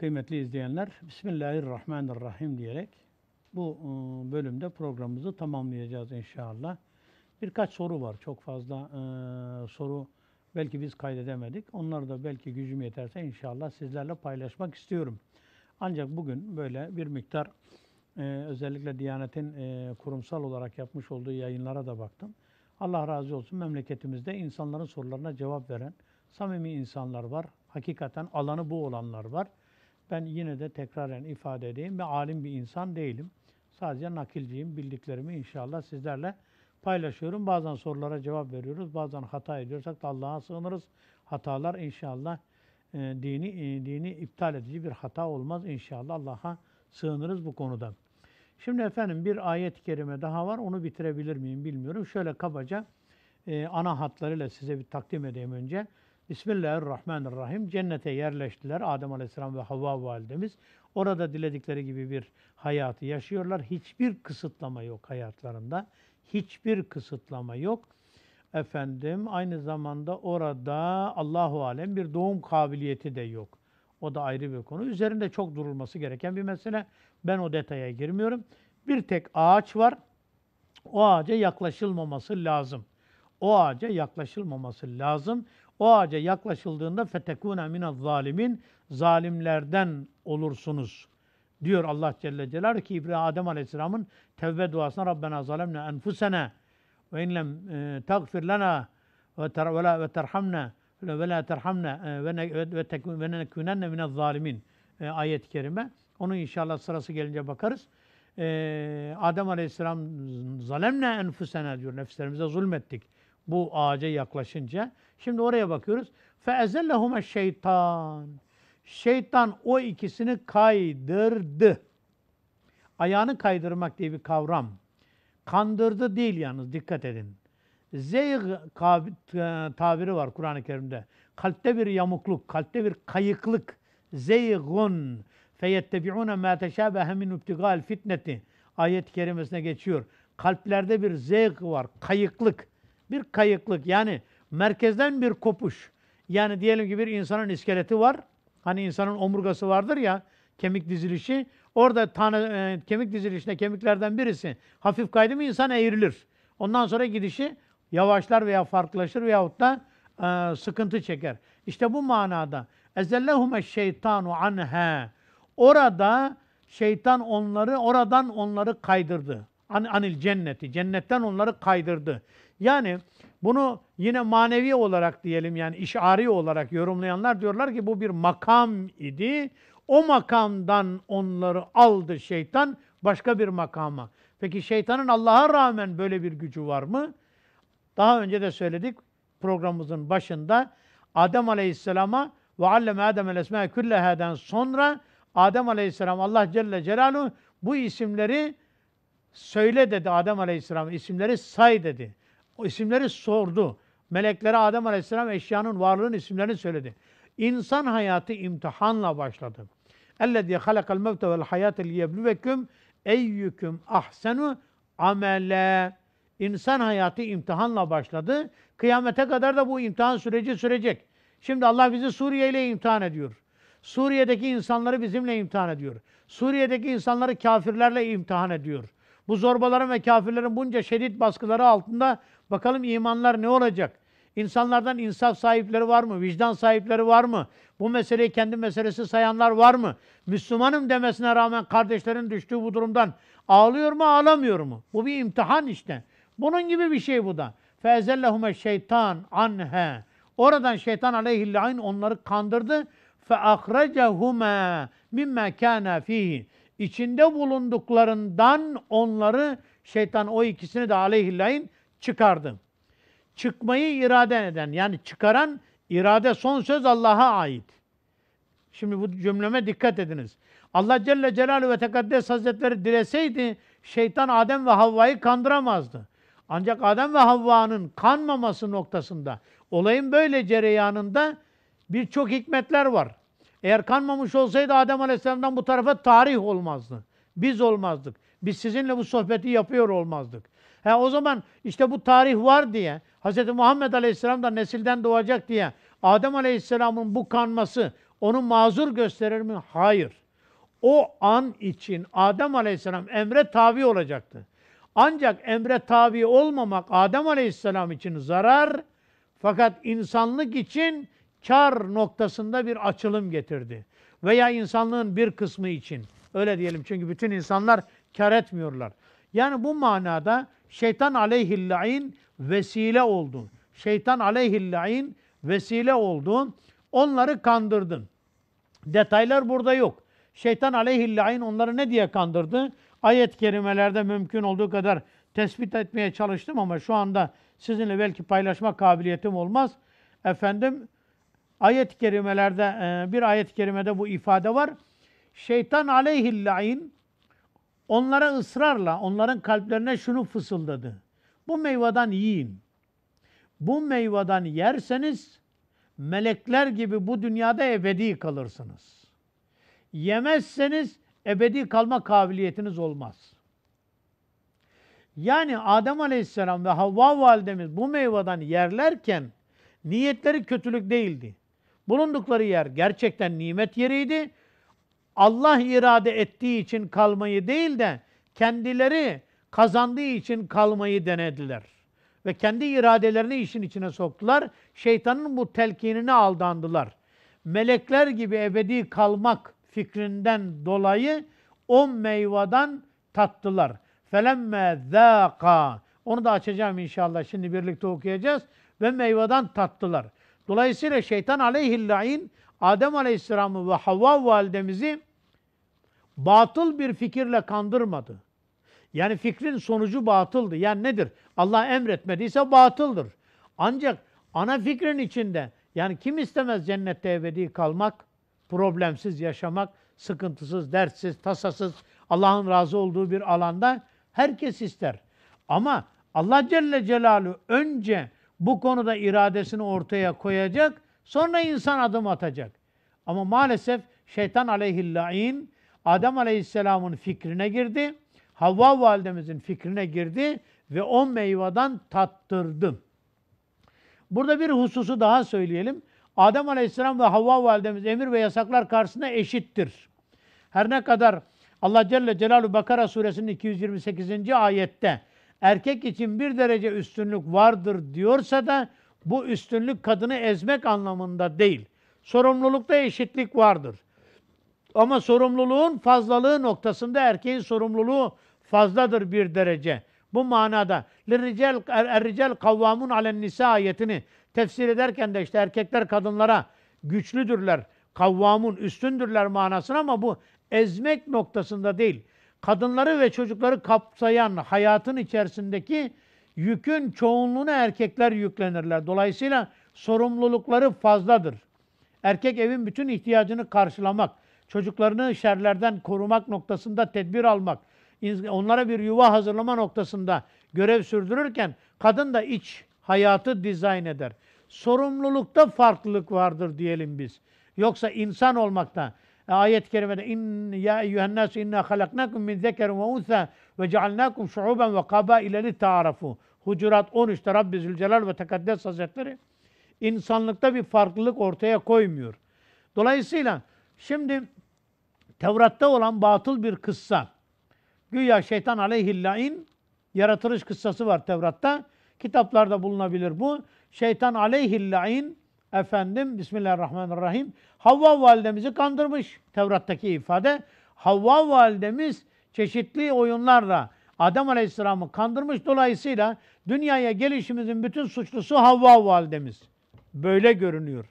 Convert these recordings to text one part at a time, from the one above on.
Kıymetli izleyenler, Bismillahirrahmanirrahim diyerek bu e, bölümde programımızı tamamlayacağız inşallah. Birkaç soru var. Çok fazla e, soru belki biz kaydedemedik. Onları da belki gücüm yeterse inşallah sizlerle paylaşmak istiyorum. Ancak bugün böyle bir miktar e, özellikle Diyanet'in kurumsal olarak yapmış olduğu yayınlara da baktım. Allah razı olsun memleketimizde insanların sorularına cevap veren samimi insanlar var. Hakikaten alanı bu olanlar var. Ben yine de tekraren ifade edeyim. Ben alim bir insan değilim. Sadece nakilciyim. Bildiklerimi inşallah sizlerle paylaşıyorum. Bazen sorulara cevap veriyoruz. Bazen hata ediyorsak da Allah'a sığınırız. Hatalar inşallah e, dini e, dini iptal edici bir hata olmaz inşallah. Allah'a sığınırız bu konuda. Şimdi efendim bir ayet-i kerime daha var. Onu bitirebilir miyim bilmiyorum. Şöyle kabaca e, ana hatlarıyla size bir takdim edeyim önce. Bismillahirrahmanirrahim. Cennete yerleştiler Adem Aleyhisselam ve Havva validemiz. Orada diledikleri gibi bir hayatı yaşıyorlar. Hiçbir kısıtlama yok hayatlarında. Hiçbir kısıtlama yok. Efendim aynı zamanda orada Allahu alem bir doğum kabiliyeti de yok. O da ayrı bir konu. Üzerinde çok durulması gereken bir mesele. Ben o detaya girmiyorum. Bir tek ağaç var. O ağaca yaklaşılmaması lazım. O ağaca yaklaşılmaması lazım. O ağaca yaklaşıldığında fetekûne minel zalimin zalimlerden olursunuz diyor Allah Celle Celal ki İbrahim Adem Aleyhisselam'ın tevbe duasına Rabbena zalemne enfusene ve inlem tagfir lana ve ve terhamna ve la terhamna ve nekunenne minel zalimin e, ayet-i kerime. Onu inşallah sırası gelince bakarız. E, Adem Aleyhisselam zalemne enfusene diyor. Nefislerimize zulmettik bu ağaca yaklaşınca. Şimdi oraya bakıyoruz. فَاَزَلَّهُمَ şeytan. Şeytan o ikisini kaydırdı. Ayağını kaydırmak diye bir kavram. Kandırdı değil yalnız dikkat edin. Zeyg tabiri var Kur'an-ı Kerim'de. Kalpte bir yamukluk, kalpte bir kayıklık. Zeygun feyettebi'une ma teşabehe min ibtigal fitneti. Ayet-i kerimesine geçiyor. Kalplerde bir zeyg var, kayıklık bir kayıklık yani merkezden bir kopuş. Yani diyelim ki bir insanın iskeleti var. Hani insanın omurgası vardır ya kemik dizilişi. Orada tane, e, kemik dizilişine kemiklerden birisi hafif kaydı mı insan eğrilir. Ondan sonra gidişi yavaşlar veya farklılaşır veyahut da e, sıkıntı çeker. İşte bu manada ezellehume şeytanu anha. Orada şeytan onları oradan onları kaydırdı an, anil cenneti. Cennetten onları kaydırdı. Yani bunu yine manevi olarak diyelim yani işari olarak yorumlayanlar diyorlar ki bu bir makam idi. O makamdan onları aldı şeytan başka bir makama. Peki şeytanın Allah'a rağmen böyle bir gücü var mı? Daha önce de söyledik programımızın başında Adem Aleyhisselam'a ve alleme Adem el esma külleha'dan sonra Adem Aleyhisselam Allah Celle Celaluhu bu isimleri Söyle dedi Adem Aleyhisselam isimleri say dedi. O isimleri sordu. Meleklere Adem Aleyhisselam eşyanın varlığının isimlerini söyledi. İnsan hayatı imtihanla başladı. اَلَّذِي خَلَقَ الْمَوْتَ وَالْحَيَاتَ لِيَبْلُوَكُمْ اَيُّكُمْ اَحْسَنُ amele. İnsan hayatı imtihanla başladı. Kıyamete kadar da bu imtihan süreci sürecek. Şimdi Allah bizi Suriye ile imtihan ediyor. Suriye'deki insanları bizimle imtihan ediyor. Suriye'deki insanları kafirlerle imtihan ediyor. Bu zorbaların ve kafirlerin bunca şiddet baskıları altında bakalım imanlar ne olacak? İnsanlardan insaf sahipleri var mı? Vicdan sahipleri var mı? Bu meseleyi kendi meselesi sayanlar var mı? Müslümanım demesine rağmen kardeşlerin düştüğü bu durumdan ağlıyor mu ağlamıyor mu? Bu bir imtihan işte. Bunun gibi bir şey bu da. فَاَزَلَّهُمَ şeytan anhe. Oradan şeytan aleyhillâin onları kandırdı. فَاَخْرَجَهُمَا مِمَّا كَانَ ف۪يهِ içinde bulunduklarından onları şeytan o ikisini de aleyhillahin çıkardı. Çıkmayı irade eden yani çıkaran irade son söz Allah'a ait. Şimdi bu cümleme dikkat ediniz. Allah Celle Celaluhu ve Tekaddes Hazretleri dileseydi şeytan Adem ve Havva'yı kandıramazdı. Ancak Adem ve Havva'nın kanmaması noktasında olayın böyle cereyanında birçok hikmetler var. Eğer kanmamış olsaydı Adem Aleyhisselam'dan bu tarafa tarih olmazdı. Biz olmazdık. Biz sizinle bu sohbeti yapıyor olmazdık. Ha o zaman işte bu tarih var diye Hz. Muhammed Aleyhisselam da nesilden doğacak diye Adem Aleyhisselam'ın bu kanması onu mazur gösterir mi? Hayır. O an için Adem Aleyhisselam emre tabi olacaktı. Ancak emre tabi olmamak Adem Aleyhisselam için zarar fakat insanlık için kar noktasında bir açılım getirdi. Veya insanlığın bir kısmı için. Öyle diyelim çünkü bütün insanlar kar etmiyorlar. Yani bu manada şeytan aleyhillain vesile oldun. Şeytan aleyhillain vesile oldun Onları kandırdın. Detaylar burada yok. Şeytan aleyhillain onları ne diye kandırdı? Ayet-i kerimelerde mümkün olduğu kadar tespit etmeye çalıştım ama şu anda sizinle belki paylaşma kabiliyetim olmaz. Efendim Ayet-i kerimelerde e, bir ayet-i kerimede bu ifade var. Şeytan aleyhillain onlara ısrarla onların kalplerine şunu fısıldadı. Bu meyveden yiyin. Bu meyveden yerseniz melekler gibi bu dünyada ebedi kalırsınız. Yemezseniz ebedi kalma kabiliyetiniz olmaz. Yani Adem Aleyhisselam ve Havva validemiz bu meyveden yerlerken niyetleri kötülük değildi. Bulundukları yer gerçekten nimet yeriydi. Allah irade ettiği için kalmayı değil de kendileri kazandığı için kalmayı denediler. Ve kendi iradelerini işin içine soktular. Şeytanın bu telkinine aldandılar. Melekler gibi ebedi kalmak fikrinden dolayı o meyvadan tattılar. Felemme zâka. Onu da açacağım inşallah. Şimdi birlikte okuyacağız. Ve meyvadan tattılar. Dolayısıyla şeytan aleyhillain Adem aleyhisselamı ve Havva validemizi batıl bir fikirle kandırmadı. Yani fikrin sonucu batıldı. Yani nedir? Allah emretmediyse batıldır. Ancak ana fikrin içinde yani kim istemez cennette ebedi kalmak, problemsiz yaşamak, sıkıntısız, dertsiz, tasasız, Allah'ın razı olduğu bir alanda herkes ister. Ama Allah Celle Celaluhu önce bu konuda iradesini ortaya koyacak. Sonra insan adım atacak. Ama maalesef şeytan aleyhillain Adem aleyhisselamın fikrine girdi. Havva validemizin fikrine girdi ve o meyveden tattırdım. Burada bir hususu daha söyleyelim. Adem aleyhisselam ve Havva validemiz emir ve yasaklar karşısında eşittir. Her ne kadar Allah Celle Celaluhu Bakara suresinin 228. ayette erkek için bir derece üstünlük vardır diyorsa da bu üstünlük kadını ezmek anlamında değil. Sorumlulukta eşitlik vardır. Ama sorumluluğun fazlalığı noktasında erkeğin sorumluluğu fazladır bir derece. Bu manada لِرِّجَلْ اَرْرِجَلْ er, kavvamun عَلَى nisa ayetini tefsir ederken de işte erkekler kadınlara güçlüdürler, kavvamun üstündürler manasına ama bu ezmek noktasında değil kadınları ve çocukları kapsayan hayatın içerisindeki yükün çoğunluğunu erkekler yüklenirler. Dolayısıyla sorumlulukları fazladır. Erkek evin bütün ihtiyacını karşılamak, çocuklarını şerlerden korumak noktasında tedbir almak, onlara bir yuva hazırlama noktasında görev sürdürürken kadın da iç hayatı dizayn eder. Sorumlulukta farklılık vardır diyelim biz. Yoksa insan olmakta ayet-i kerimede in ya eyyühen nas inna halaknakum min zekerin ve unsa ve cealnakum şuuben ve kabaile li taarafu. Hucurat 13'te Rabbi Zülcelal ve Tekaddes Hazretleri insanlıkta bir farklılık ortaya koymuyor. Dolayısıyla şimdi Tevrat'ta olan batıl bir kıssa. Güya şeytan aleyhillain yaratılış kıssası var Tevrat'ta. Kitaplarda bulunabilir bu. Şeytan aleyhillain efendim Bismillahirrahmanirrahim Havva validemizi kandırmış. Tevrat'taki ifade Havva validemiz çeşitli oyunlarla Adem Aleyhisselam'ı kandırmış. Dolayısıyla dünyaya gelişimizin bütün suçlusu Havva validemiz. Böyle görünüyor.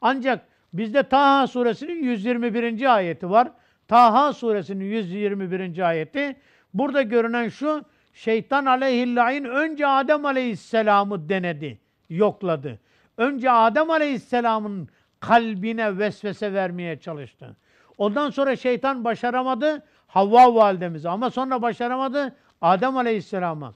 Ancak bizde Taha suresinin 121. ayeti var. Taha suresinin 121. ayeti. Burada görünen şu, şeytan aleyhillain önce Adem aleyhisselamı denedi, yokladı önce Adem Aleyhisselam'ın kalbine vesvese vermeye çalıştı. Ondan sonra şeytan başaramadı Havva validemize ama sonra başaramadı Adem Aleyhisselam'a.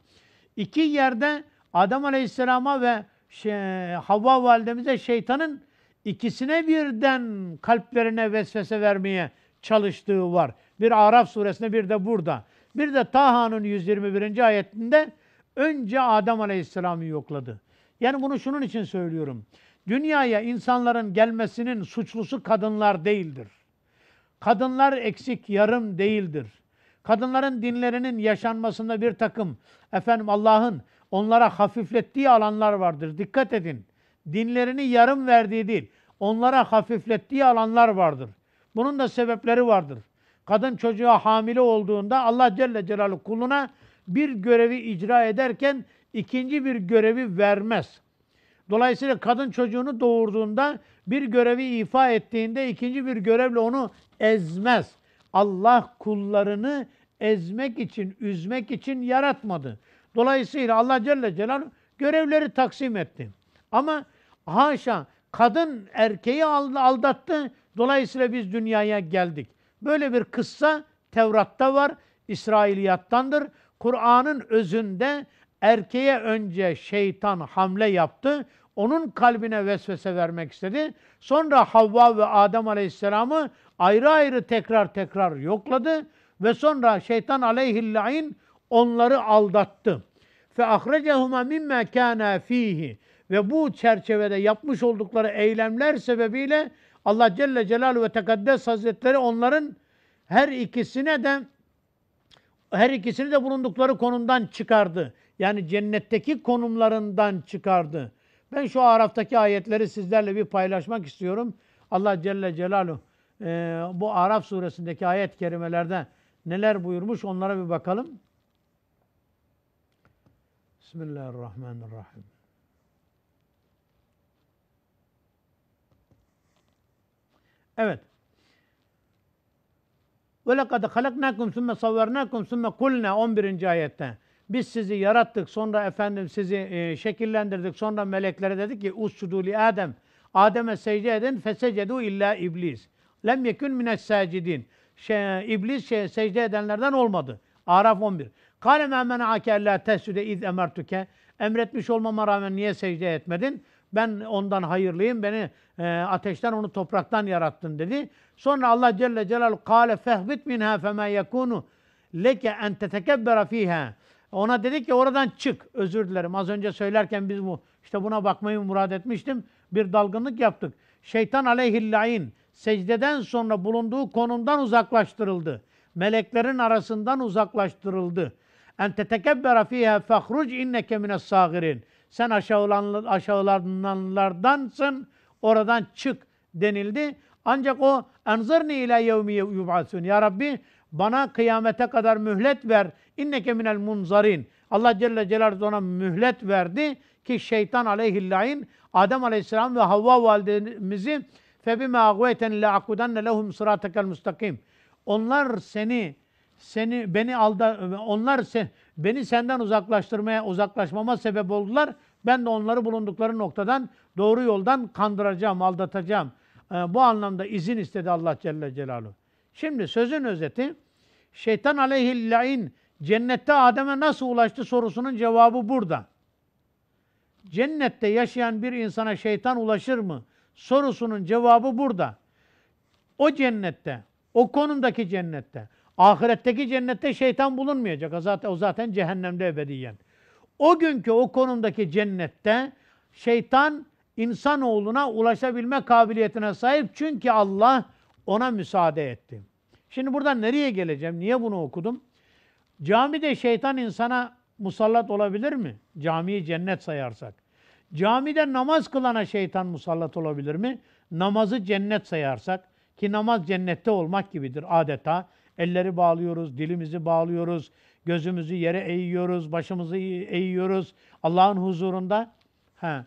İki yerde Adem Aleyhisselam'a ve şey, Havva validemize şeytanın ikisine birden kalplerine vesvese vermeye çalıştığı var. Bir Araf suresinde bir de burada. Bir de Taha'nın 121. ayetinde önce Adem Aleyhisselam'ı yokladı. Yani bunu şunun için söylüyorum. Dünyaya insanların gelmesinin suçlusu kadınlar değildir. Kadınlar eksik, yarım değildir. Kadınların dinlerinin yaşanmasında bir takım efendim Allah'ın onlara hafiflettiği alanlar vardır. Dikkat edin. Dinlerini yarım verdiği değil, onlara hafiflettiği alanlar vardır. Bunun da sebepleri vardır. Kadın çocuğa hamile olduğunda Allah Celle Celaluhu kuluna bir görevi icra ederken ikinci bir görevi vermez. Dolayısıyla kadın çocuğunu doğurduğunda bir görevi ifa ettiğinde ikinci bir görevle onu ezmez. Allah kullarını ezmek için, üzmek için yaratmadı. Dolayısıyla Allah Celle Celaluhu görevleri taksim etti. Ama haşa kadın erkeği aldattı. Dolayısıyla biz dünyaya geldik. Böyle bir kıssa Tevrat'ta var. İsrailiyattandır. Kur'an'ın özünde Erkeğe önce şeytan hamle yaptı. Onun kalbine vesvese vermek istedi. Sonra Havva ve Adem Aleyhisselam'ı ayrı ayrı tekrar tekrar yokladı. Ve sonra şeytan aleyhillain onları aldattı. Fe ahrecehuma mimme kana fihi. Ve bu çerçevede yapmış oldukları eylemler sebebiyle Allah Celle Celal ve Tekaddes Hazretleri onların her ikisine de her ikisini de bulundukları konumdan çıkardı. Yani cennetteki konumlarından çıkardı. Ben şu Araf'taki ayetleri sizlerle bir paylaşmak istiyorum. Allah Celle Celaluhu e, bu Araf suresindeki ayet-i kerimelerde neler buyurmuş onlara bir bakalım. Bismillahirrahmanirrahim. Evet. Ve lekad halaknakum sümme savvernakum sümme kulna 11. ayette. Biz sizi yarattık, sonra efendim sizi e, şekillendirdik, sonra meleklere dedi ki uscudu li Adem. Adem'e secde edin, fesecedu illa iblis. Lem yekün mines sacidin. Şey, iblis şey, secde edenlerden olmadı. Araf 11. Kale me'mene akella tesüde iz emertüke. Emretmiş olmama rağmen niye secde etmedin? Ben ondan hayırlıyım. Beni e, ateşten onu topraktan yarattın dedi. Sonra Allah Celle Celal kale fehbit minha feme yekunu leke en tetekebbera fiha. Ona dedik ki oradan çık. Özür dilerim. Az önce söylerken biz bu işte buna bakmayı murad etmiştim. Bir dalgınlık yaptık. Şeytan aleyhillain secdeden sonra bulunduğu konumdan uzaklaştırıldı. Meleklerin arasından uzaklaştırıldı. En tetekebbera fiha fahruc inneke mines sagirin. Sen aşağılananlardansın. Oradan çık denildi. Ancak o enzirni ila yevmi yub'asun. Ya Rabbi bana kıyamete kadar mühlet ver. İnneke minel munzarin. Allah Celle Celaluhu ona mühlet verdi ki şeytan aleyhillain Adem aleyhisselam ve Havva validemizi febime agveyten leakudenne lehum sıratekel mustakim. Onlar seni seni beni alda onlar sen, beni senden uzaklaştırmaya uzaklaşmama sebep oldular. Ben de onları bulundukları noktadan doğru yoldan kandıracağım, aldatacağım. Ee, bu anlamda izin istedi Allah Celle Celaluhu. Şimdi sözün özeti şeytan aleyhillain Cennette Adem'e nasıl ulaştı sorusunun cevabı burada. Cennette yaşayan bir insana şeytan ulaşır mı? Sorusunun cevabı burada. O cennette, o konumdaki cennette, ahiretteki cennette şeytan bulunmayacak. O zaten, o zaten cehennemde ebediyen. O günkü o konumdaki cennette şeytan insanoğluna ulaşabilme kabiliyetine sahip. Çünkü Allah ona müsaade etti. Şimdi buradan nereye geleceğim? Niye bunu okudum? Camide şeytan insana musallat olabilir mi? Camiyi cennet sayarsak. Camide namaz kılana şeytan musallat olabilir mi? Namazı cennet sayarsak ki namaz cennette olmak gibidir adeta. Elleri bağlıyoruz, dilimizi bağlıyoruz, gözümüzü yere eğiyoruz, başımızı eğiyoruz Allah'ın huzurunda. Ha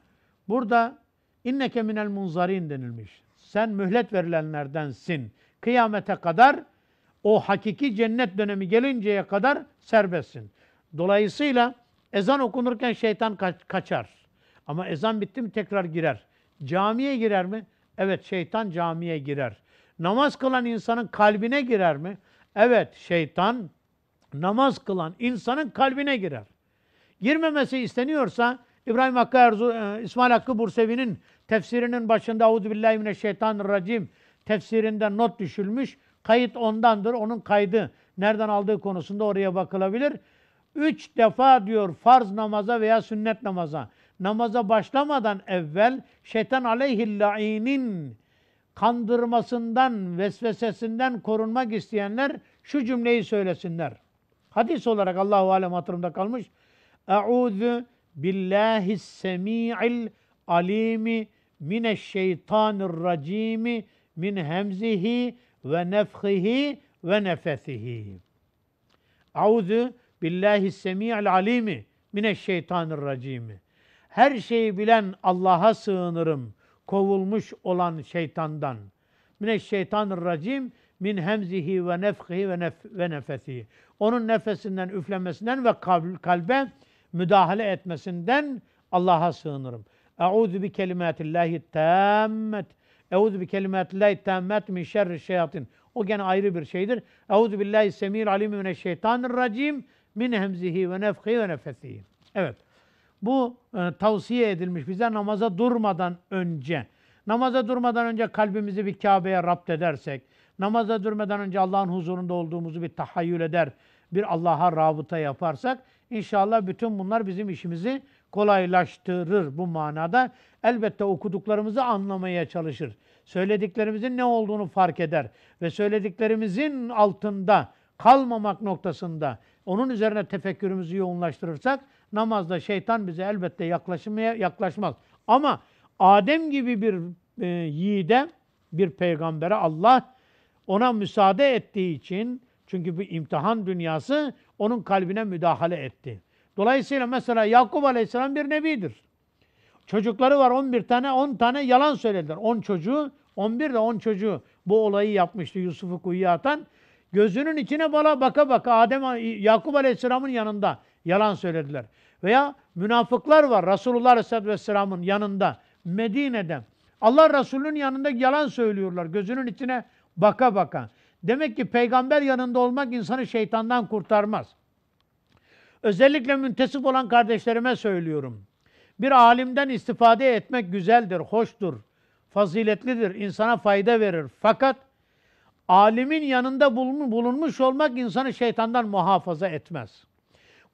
Burada inneke minel munzarin denilmiş. Sen mühlet verilenlerdensin. Kıyamete kadar o hakiki cennet dönemi gelinceye kadar serbestsin. Dolayısıyla ezan okunurken şeytan kaçar. Ama ezan bitti mi tekrar girer. Camiye girer mi? Evet şeytan camiye girer. Namaz kılan insanın kalbine girer mi? Evet şeytan namaz kılan insanın kalbine girer. Girmemesi isteniyorsa İbrahim Hakkı Erzu, e, İsmail Hakkı Bursevi'nin tefsirinin başında Euzubillahimineşşeytanirracim tefsirinde not düşülmüş. Kayıt ondandır. Onun kaydı nereden aldığı konusunda oraya bakılabilir. Üç defa diyor farz namaza veya sünnet namaza. Namaza başlamadan evvel şeytan aleyhillâinin kandırmasından, vesvesesinden korunmak isteyenler şu cümleyi söylesinler. Hadis olarak Allahu alem hatırımda kalmış. Euzu billahi semi'il alimi mineşşeytanirracimi min hemzihi ve nefhihi ve nefesihi. Auzu billahi semi'il alimi mineşşeytanirracimi. Her şeyi bilen Allah'a sığınırım kovulmuş olan şeytandan. Mineşşeytanirracim min hemzihi ve nefhihi ve, nef ve nefesihi. Onun nefesinden üflemesinden ve kalbe müdahale etmesinden Allah'a sığınırım. Euzu bi kelimatillahi tammet Euzu bi kelimatillahi temmet min şerri şeyatin. O gene ayrı bir şeydir. Euzu billahi semil alim mineşşeytanirracim min hemzihi ve nefhi ve nefesihi. Evet. Bu e, tavsiye edilmiş bize namaza durmadan önce. Namaza durmadan önce kalbimizi bir Kabe'ye rapt edersek, namaza durmadan önce Allah'ın huzurunda olduğumuzu bir tahayyül eder, bir Allah'a rabıta yaparsak, inşallah bütün bunlar bizim işimizi kolaylaştırır bu manada. Elbette okuduklarımızı anlamaya çalışır. Söylediklerimizin ne olduğunu fark eder ve söylediklerimizin altında kalmamak noktasında onun üzerine tefekkürümüzü yoğunlaştırırsak namazda şeytan bize elbette yaklaşmaya yaklaşmaz. Ama Adem gibi bir e, yiğide, bir peygambere Allah ona müsaade ettiği için çünkü bu imtihan dünyası onun kalbine müdahale etti. Dolayısıyla mesela Yakup Aleyhisselam bir nebidir. Çocukları var 11 tane, 10 tane yalan söylediler. 10 çocuğu, 11 de 10 çocuğu bu olayı yapmıştı Yusuf'u kuyuya atan. Gözünün içine bala baka baka Adem Yakup Aleyhisselam'ın yanında yalan söylediler. Veya münafıklar var Resulullah Aleyhisselatü Vesselam'ın yanında Medine'de. Allah Resulü'nün yanında yalan söylüyorlar gözünün içine baka baka. Demek ki peygamber yanında olmak insanı şeytandan kurtarmaz. Özellikle müntesip olan kardeşlerime söylüyorum. Bir alimden istifade etmek güzeldir, hoştur, faziletlidir, insana fayda verir. Fakat alimin yanında bulunmuş olmak insanı şeytandan muhafaza etmez.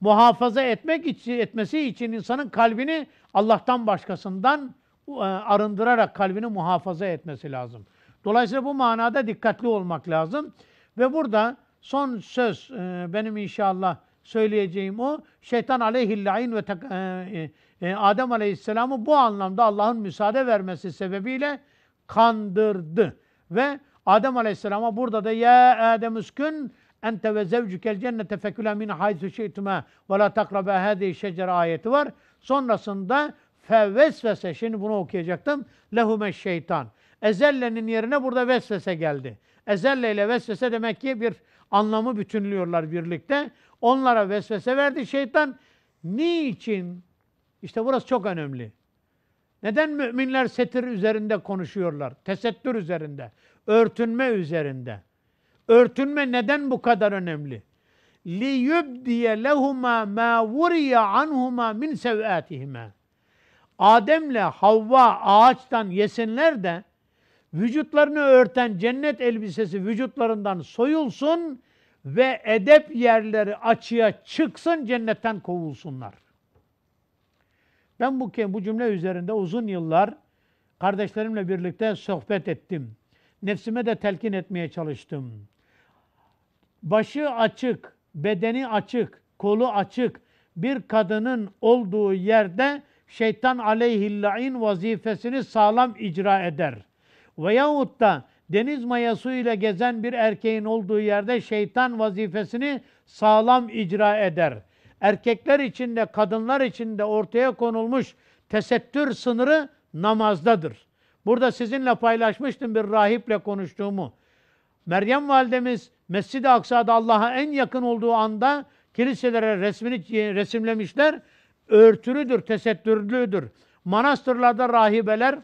Muhafaza etmek için, etmesi için insanın kalbini Allah'tan başkasından e, arındırarak kalbini muhafaza etmesi lazım. Dolayısıyla bu manada dikkatli olmak lazım. Ve burada son söz e, benim inşallah söyleyeceğim o şeytan aleyhillain ve e, e, e, Adem aleyhisselamı bu anlamda Allah'ın müsaade vermesi sebebiyle kandırdı. Ve Adem aleyhisselama burada da ya Adem üskün ente ve zevcükel cennete feküle min haythu şeytüme ve la takrabe hâdî şecere ayeti var. Sonrasında fevvesvese şimdi bunu okuyacaktım. Lehume şeytan. Ezelle'nin yerine burada vesvese geldi. Ezelle ile vesvese demek ki bir anlamı bütünlüyorlar birlikte. Onlara vesvese verdi şeytan. Niçin? İşte burası çok önemli. Neden müminler setir üzerinde konuşuyorlar? Tesettür üzerinde, örtünme üzerinde. Örtünme neden bu kadar önemli? Li yubdiye lehuma ma vuriye anhuma min sevâtihima. Adem'le Havva ağaçtan yesinler de vücutlarını örten cennet elbisesi vücutlarından soyulsun ve edep yerleri açığa çıksın cennetten kovulsunlar. Ben bu, bu cümle üzerinde uzun yıllar kardeşlerimle birlikte sohbet ettim. Nefsime de telkin etmeye çalıştım. Başı açık, bedeni açık, kolu açık bir kadının olduğu yerde şeytan aleyhillain vazifesini sağlam icra eder. Veyahut da deniz mayasıyla gezen bir erkeğin olduğu yerde şeytan vazifesini sağlam icra eder. Erkekler içinde, kadınlar içinde ortaya konulmuş tesettür sınırı namazdadır. Burada sizinle paylaşmıştım bir rahiple konuştuğumu. Meryem validemiz Mescid-i Aksa'da Allah'a en yakın olduğu anda kiliselere resmini resimlemişler. Örtülüdür, tesettürlüdür. Manastırlarda rahibeler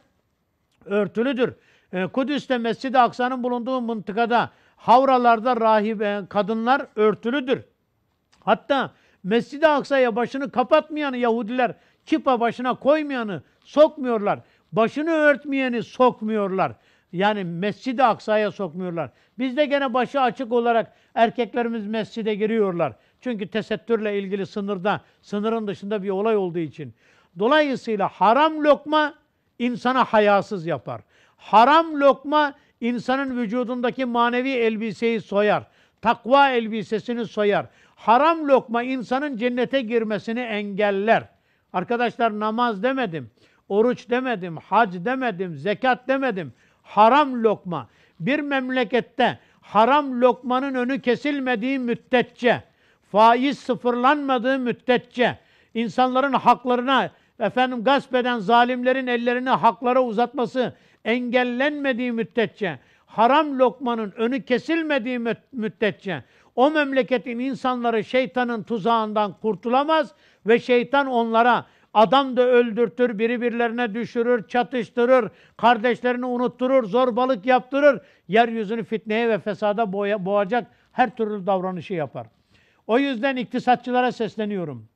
örtülüdür. Ee, Kudüs'te Mescid-i Aksa'nın bulunduğu mıntıkada havralarda rahibe kadınlar örtülüdür. Hatta Mescid-i Aksa'ya başını kapatmayanı Yahudiler kipa başına koymayanı sokmuyorlar. Başını örtmeyeni sokmuyorlar. Yani Mescid-i Aksa'ya sokmuyorlar. Bizde gene başı açık olarak erkeklerimiz mescide giriyorlar. Çünkü tesettürle ilgili sınırda, sınırın dışında bir olay olduğu için. Dolayısıyla haram lokma insana hayasız yapar. Haram lokma insanın vücudundaki manevi elbiseyi soyar. Takva elbisesini soyar. Haram lokma insanın cennete girmesini engeller. Arkadaşlar namaz demedim, oruç demedim, hac demedim, zekat demedim. Haram lokma. Bir memlekette haram lokmanın önü kesilmediği müddetçe, faiz sıfırlanmadığı müddetçe, insanların haklarına efendim gasp eden zalimlerin ellerini haklara uzatması, engellenmediği müddetçe, haram lokmanın önü kesilmediği müddetçe o memleketin insanları şeytanın tuzağından kurtulamaz ve şeytan onlara adam da öldürtür, biri birilerine düşürür, çatıştırır, kardeşlerini unutturur, zorbalık yaptırır, yeryüzünü fitneye ve fesada boğa boğacak her türlü davranışı yapar. O yüzden iktisatçılara sesleniyorum.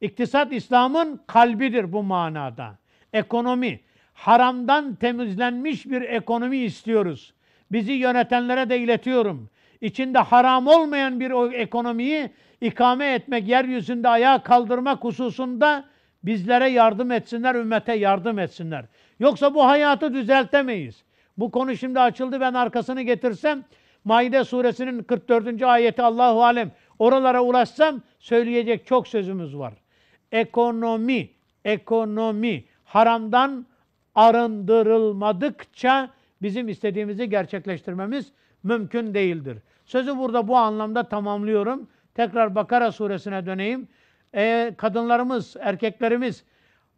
İktisat İslam'ın kalbidir bu manada. Ekonomi, haramdan temizlenmiş bir ekonomi istiyoruz. Bizi yönetenlere de iletiyorum. İçinde haram olmayan bir ekonomiyi ikame etmek, yeryüzünde ayağa kaldırmak hususunda bizlere yardım etsinler, ümmete yardım etsinler. Yoksa bu hayatı düzeltemeyiz. Bu konu şimdi açıldı ben arkasını getirsem Maide suresinin 44. ayeti Allahu alem oralara ulaşsam söyleyecek çok sözümüz var. Ekonomi, ekonomi haramdan arındırılmadıkça bizim istediğimizi gerçekleştirmemiz mümkün değildir. Sözü burada bu anlamda tamamlıyorum. Tekrar Bakara suresine döneyim. E, kadınlarımız, erkeklerimiz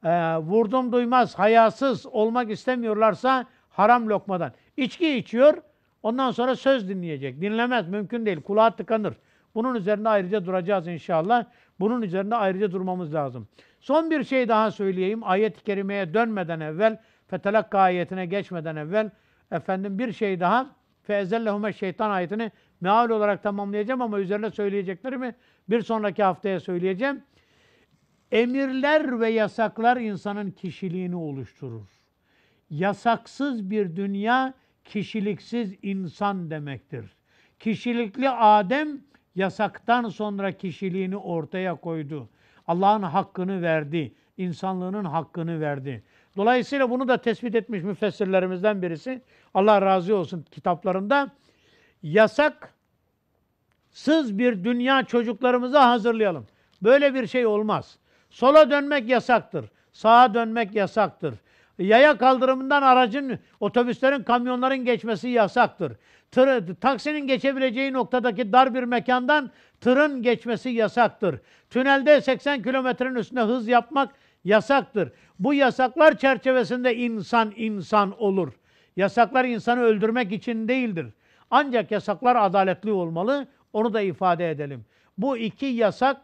e, vurdum duymaz, hayasız olmak istemiyorlarsa haram lokmadan. İçki içiyor, ondan sonra söz dinleyecek. Dinlemez, mümkün değil. Kulağa tıkanır. Bunun üzerinde ayrıca duracağız inşallah. Bunun üzerinde ayrıca durmamız lazım. Son bir şey daha söyleyeyim. Ayet-i kerimeye dönmeden evvel fetelakka ayetine geçmeden evvel efendim bir şey daha feezellehume şeytan ayetini meal olarak tamamlayacağım ama üzerine söyleyeceklerimi bir sonraki haftaya söyleyeceğim. Emirler ve yasaklar insanın kişiliğini oluşturur. Yasaksız bir dünya kişiliksiz insan demektir. Kişilikli Adem yasaktan sonra kişiliğini ortaya koydu. Allah'ın hakkını verdi, insanlığının hakkını verdi. Dolayısıyla bunu da tespit etmiş müfessirlerimizden birisi. Allah razı olsun kitaplarında. Yasak sız bir dünya çocuklarımıza hazırlayalım. Böyle bir şey olmaz. Sola dönmek yasaktır. Sağa dönmek yasaktır. Yaya kaldırımından aracın, otobüslerin, kamyonların geçmesi yasaktır. Tır, taksinin geçebileceği noktadaki dar bir mekandan tırın geçmesi yasaktır. Tünelde 80 kilometrenin üstünde hız yapmak yasaktır. Bu yasaklar çerçevesinde insan insan olur. Yasaklar insanı öldürmek için değildir. Ancak yasaklar adaletli olmalı. Onu da ifade edelim. Bu iki yasak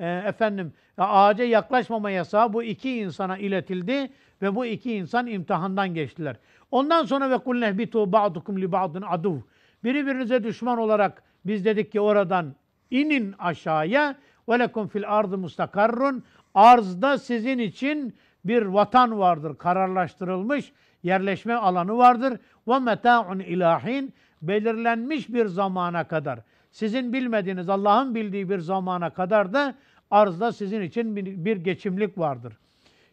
e, efendim ağaca yaklaşmama yasağı bu iki insana iletildi ve bu iki insan imtihandan geçtiler. Ondan sonra ve kulne bitu ba'dukum li ba'din aduv. Biri birinize düşman olarak biz dedik ki oradan inin aşağıya ve lekum fil ardı mustakarrun Arzda sizin için bir vatan vardır. Kararlaştırılmış yerleşme alanı vardır. Ve meta'un ilahin belirlenmiş bir zamana kadar. Sizin bilmediğiniz Allah'ın bildiği bir zamana kadar da arzda sizin için bir geçimlik vardır.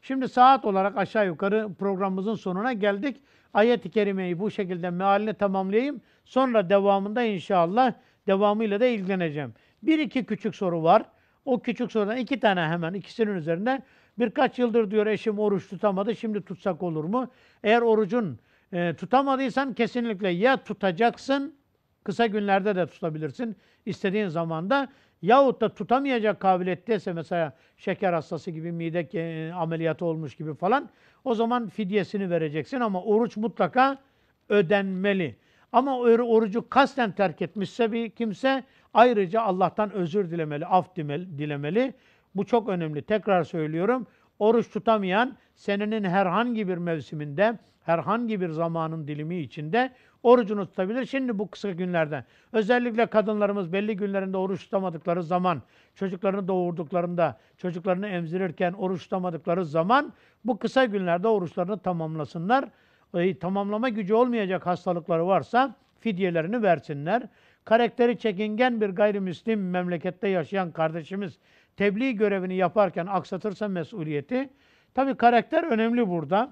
Şimdi saat olarak aşağı yukarı programımızın sonuna geldik. Ayet-i Kerime'yi bu şekilde mealine tamamlayayım. Sonra devamında inşallah devamıyla da ilgileneceğim. Bir iki küçük soru var. O küçük sorudan iki tane hemen ikisinin üzerinde birkaç yıldır diyor eşim oruç tutamadı şimdi tutsak olur mu? Eğer orucun e, tutamadıysan kesinlikle ya tutacaksın kısa günlerde de tutabilirsin istediğin zamanda yahut da tutamayacak kabiliyetteyse mesela şeker hastası gibi mide e, ameliyatı olmuş gibi falan o zaman fidyesini vereceksin ama oruç mutlaka ödenmeli. Ama orucu kasten terk etmişse bir kimse Ayrıca Allah'tan özür dilemeli, af dilemeli. Bu çok önemli. Tekrar söylüyorum. Oruç tutamayan senenin herhangi bir mevsiminde, herhangi bir zamanın dilimi içinde orucunu tutabilir. Şimdi bu kısa günlerde özellikle kadınlarımız belli günlerinde oruç tutamadıkları zaman, çocuklarını doğurduklarında, çocuklarını emzirirken oruç tutamadıkları zaman bu kısa günlerde oruçlarını tamamlasınlar. E, tamamlama gücü olmayacak hastalıkları varsa fidyelerini versinler. Karakteri çekingen bir gayrimüslim memlekette yaşayan kardeşimiz tebliğ görevini yaparken aksatırsa mesuliyeti. Tabi karakter önemli burada.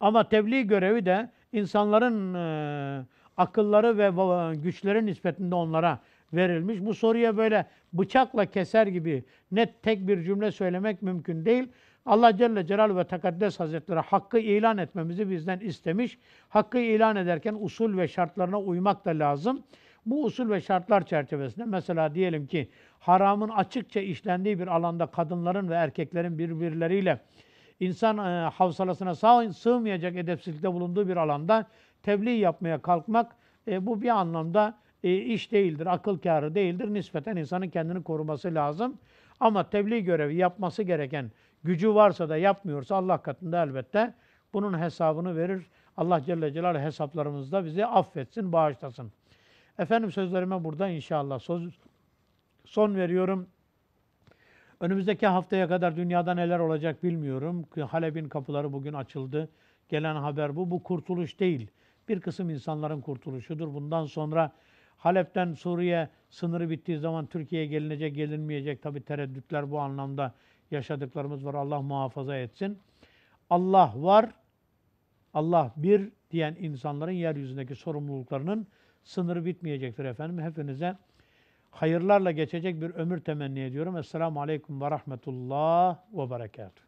Ama tebliğ görevi de insanların e, akılları ve güçleri nispetinde onlara verilmiş. Bu soruya böyle bıçakla keser gibi net tek bir cümle söylemek mümkün değil. Allah Celle Celal ve Tekaddes Hazretleri hakkı ilan etmemizi bizden istemiş. Hakkı ilan ederken usul ve şartlarına uymak da lazım bu usul ve şartlar çerçevesinde mesela diyelim ki haramın açıkça işlendiği bir alanda kadınların ve erkeklerin birbirleriyle insan e, havsalasına sağ, sığmayacak edepsizlikte bulunduğu bir alanda tebliğ yapmaya kalkmak e, bu bir anlamda e, iş değildir, akıl kârı değildir. Nispeten insanın kendini koruması lazım. Ama tebliğ görevi yapması gereken gücü varsa da yapmıyorsa Allah katında elbette bunun hesabını verir. Allah Celle Celaluhu hesaplarımızda bizi affetsin, bağışlasın. Efendim sözlerime burada inşallah söz, son veriyorum. Önümüzdeki haftaya kadar dünyada neler olacak bilmiyorum. Halep'in kapıları bugün açıldı. Gelen haber bu. Bu kurtuluş değil. Bir kısım insanların kurtuluşudur. Bundan sonra Halep'ten Suriye sınırı bittiği zaman Türkiye'ye gelinecek, gelinmeyecek. Tabi tereddütler bu anlamda yaşadıklarımız var. Allah muhafaza etsin. Allah var, Allah bir diyen insanların yeryüzündeki sorumluluklarının sınırı bitmeyecektir efendim. Hepinize hayırlarla geçecek bir ömür temenni ediyorum. Esselamu Aleyküm ve Rahmetullah ve Berekatuhu.